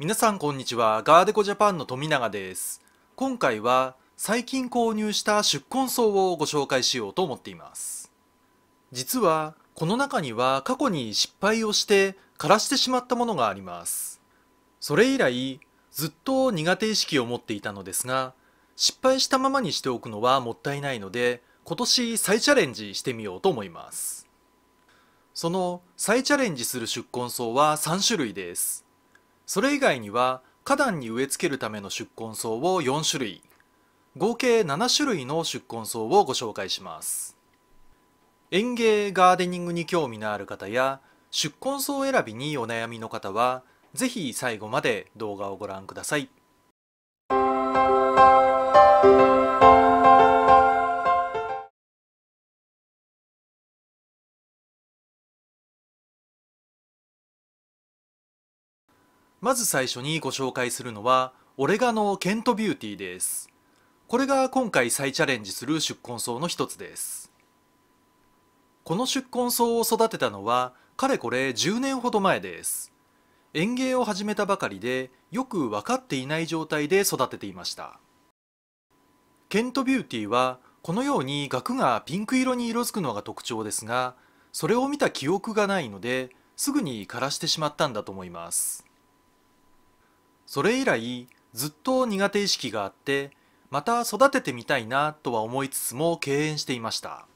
皆さんこんにちはガーデコジャパンの富永です今回は最近購入した宿根草をご紹介しようと思っています実はこの中には過去に失敗をして枯らしてしまったものがありますそれ以来ずっと苦手意識を持っていたのですが失敗したままにしておくのはもったいないので今年再チャレンジしてみようと思いますその再チャレンジする宿根草は3種類ですそれ以外には花壇に植え付けるための宿根草を4種類合計7種類の宿根草をご紹介します園芸ガーデニングに興味のある方や宿根草選びにお悩みの方は是非最後まで動画をご覧くださいまず最初にご紹介するのはオレガノケントビューティーですこれが今回再チャレンジする宿根草の一つですこの宿根草を育てたのはかれこれ10年ほど前です園芸を始めたばかりでよく分かっていない状態で育てていましたケントビューティーはこのように額がピンク色に色づくのが特徴ですがそれを見た記憶がないのですぐに枯らしてしまったんだと思いますそれ以来ずっと苦手意識があってまた育ててみたいなとは思いつつも敬遠していました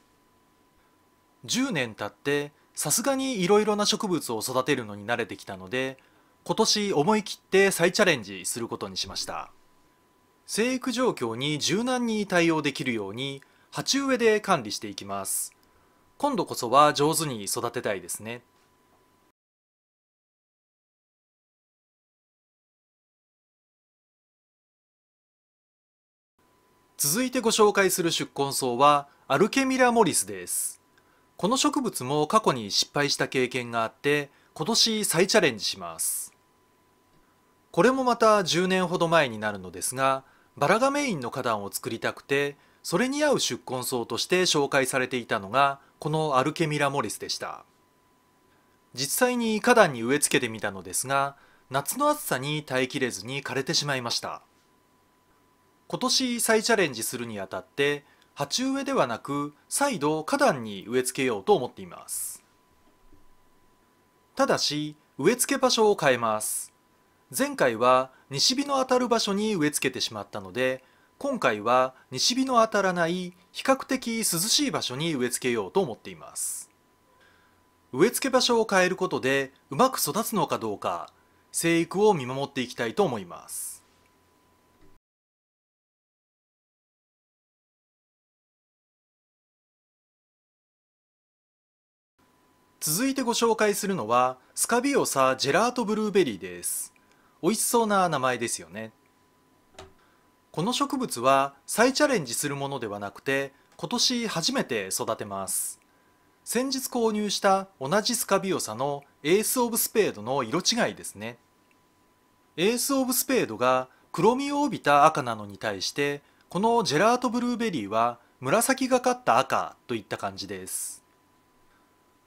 10年経ってさすがにいろいろな植物を育てるのに慣れてきたので今年思い切って再チャレンジすることにしました生育状況に柔軟に対応できるように鉢植えで管理していきます今度こそは上手に育てたいですね続いてご紹介する宿根草はアルケミラ・モリスですこの植物も過去に失敗した経験があって今年再チャレンジしますこれもまた10年ほど前になるのですがバラがメインの花壇を作りたくてそれに合う宿根草として紹介されていたのがこのアルケミラ・モリスでした実際に花壇に植え付けてみたのですが夏の暑さに耐えきれずに枯れてしまいました今年再チャレンジするにあたって鉢植えではなく再度花壇に植え付けようと思っていますただし植え付け場所を変えます前回は西日の当たる場所に植え付けてしまったので今回は西日の当たらない比較的涼しい場所に植え付けようと思っています植え付け場所を変えることでうまく育つのかどうか生育を見守っていきたいと思います続いてご紹介するのはスカビオサジェラートブルーベリーです美味しそうな名前ですよねこの植物は再チャレンジするものではなくて今年初めて育てます先日購入した同じスカビオサのエース・オブ・スペードの色違いですねエース・オブ・スペードが黒みを帯びた赤なのに対してこのジェラートブルーベリーは紫がかった赤といった感じです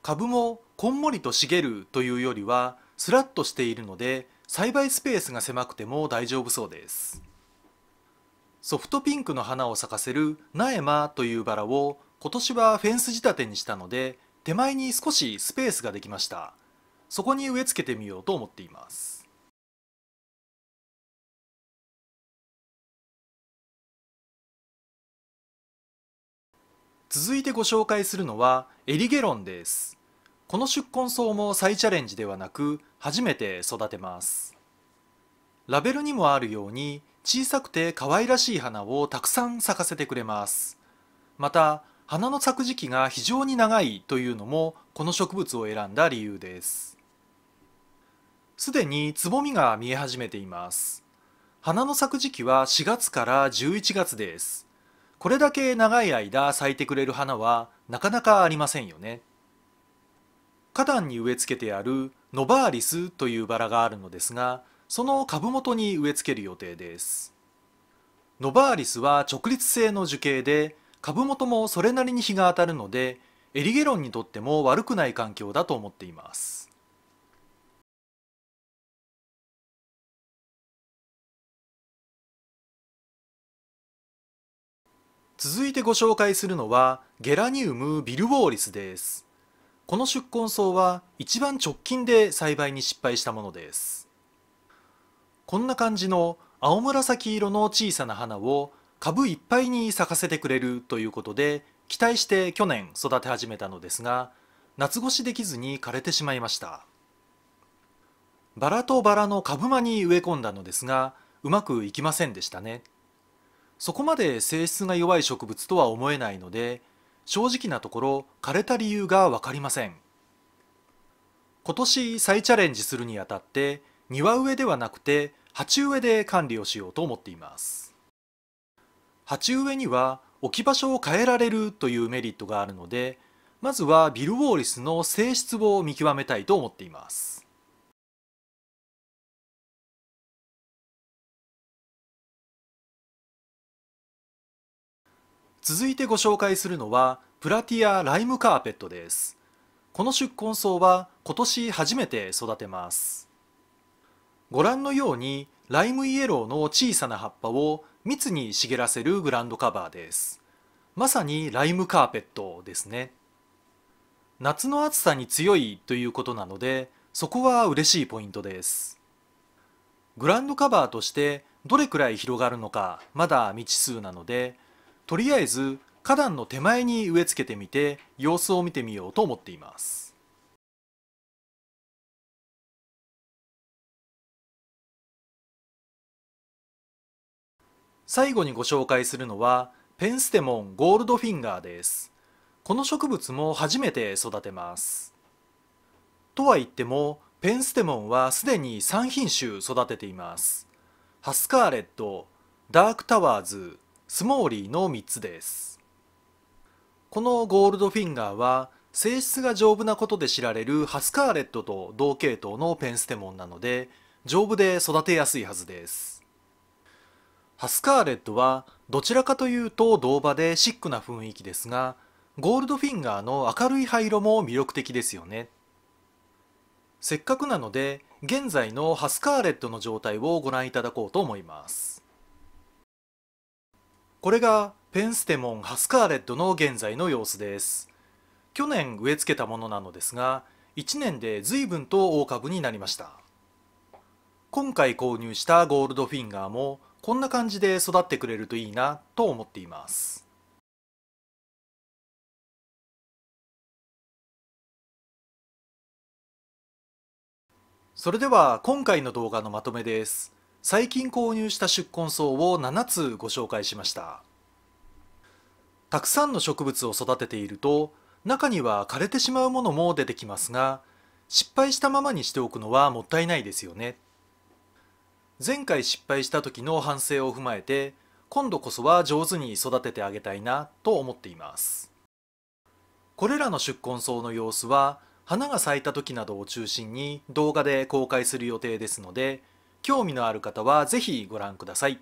株もこんもりと茂るというよりはスラッとしているので栽培スペースが狭くても大丈夫そうですソフトピンクの花を咲かせるナエマというバラを今年はフェンス仕立てにしたので手前に少しスペースができましたそこに植え付けてみようと思っています続いてご紹介するのはエリゲロンですこの宿根草も再チャレンジではなく初めて育てますラベルにもあるように小さくて可愛らしい花をたくさん咲かせてくれますまた花の咲く時期が非常に長いというのもこの植物を選んだ理由ですすでにつぼみが見え始めています花の咲く時期は4月から11月ですこれだけ長い間咲いてくれる花はなかなかありませんよね花壇に植え付けてあるノバーリスというバラがあるのですがその株元に植え付ける予定ですノバーリスは直立性の樹形で株元もそれなりに日が当たるのでエリゲロンにとっても悪くない環境だと思っています続いてご紹介するのはゲラニウムビルウォーリスですこの宿根草は一番直近で栽培に失敗したものですこんな感じの青紫色の小さな花を株いっぱいに咲かせてくれるということで期待して去年育て始めたのですが夏越しできずに枯れてしまいましたバラとバラの株間に植え込んだのですがうまくいきませんでしたねそこまで性質が弱い植物とは思えないので正直なところ枯れた理由が分かりません今年再チャレンジするにあたって庭植えではなくて鉢植えで管理をしようと思っています鉢植えには置き場所を変えられるというメリットがあるのでまずはビルウォーリスの性質を見極めたいと思っています続いてご紹介するのはプラティアライムカーペットですこの宿根草は今年初めて育てますご覧のようにライムイエローの小さな葉っぱを密に茂らせるグランドカバーですまさにライムカーペットですね夏の暑さに強いということなのでそこは嬉しいポイントですグランドカバーとしてどれくらい広がるのかまだ未知数なのでとりあえず花壇の手前に植え付けてみて様子を見てみようと思っています。最後にご紹介するのはペンステモンゴールドフィンガーですこの植物も初めて育てますとは言ってもペンステモンはすでに3品種育てていますハスカーレット、ダークタワーズ、スモーリーの3つですこのゴールドフィンガーは性質が丈夫なことで知られるハスカーレットと同系統のペンステモンなので丈夫で育てやすいはずですハスカーレットはどちらかというと銅場でシックな雰囲気ですがゴールドフィンガーの明るい灰色も魅力的ですよねせっかくなので現在のハスカーレットの状態をご覧いただこうと思いますこれがペンステモン・ハスカーレッドの現在の様子です去年植え付けたものなのですが1年で随分と大株になりました今回購入したゴールドフィンガーもこんな感じで育ってくれるといいなと思っていますそれでは今回の動画のまとめです。最近購入した宿根草を7つご紹介しましたたくさんの植物を育てていると中には枯れてしまうものも出てきますが失敗したままにしておくのはもったいないですよね前回失敗した時の反省を踏まえて今度こそは上手に育ててあげたいなと思っていますこれらの宿根草の様子は花が咲いた時などを中心に動画で公開する予定ですので興味のある方は是非ご覧ください。